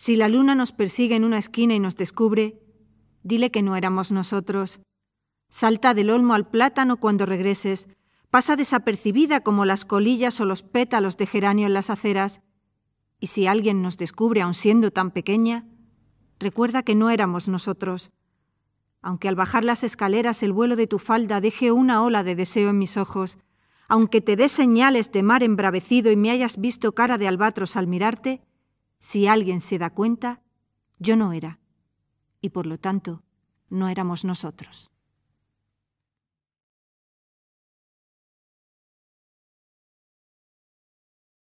Si la luna nos persigue en una esquina y nos descubre, dile que no éramos nosotros. Salta del olmo al plátano cuando regreses, pasa desapercibida como las colillas o los pétalos de geranio en las aceras, y si alguien nos descubre aun siendo tan pequeña, recuerda que no éramos nosotros. Aunque al bajar las escaleras el vuelo de tu falda deje una ola de deseo en mis ojos, aunque te dé señales de mar embravecido y me hayas visto cara de albatros al mirarte, si alguien se da cuenta, yo no era, y por lo tanto, no éramos nosotros.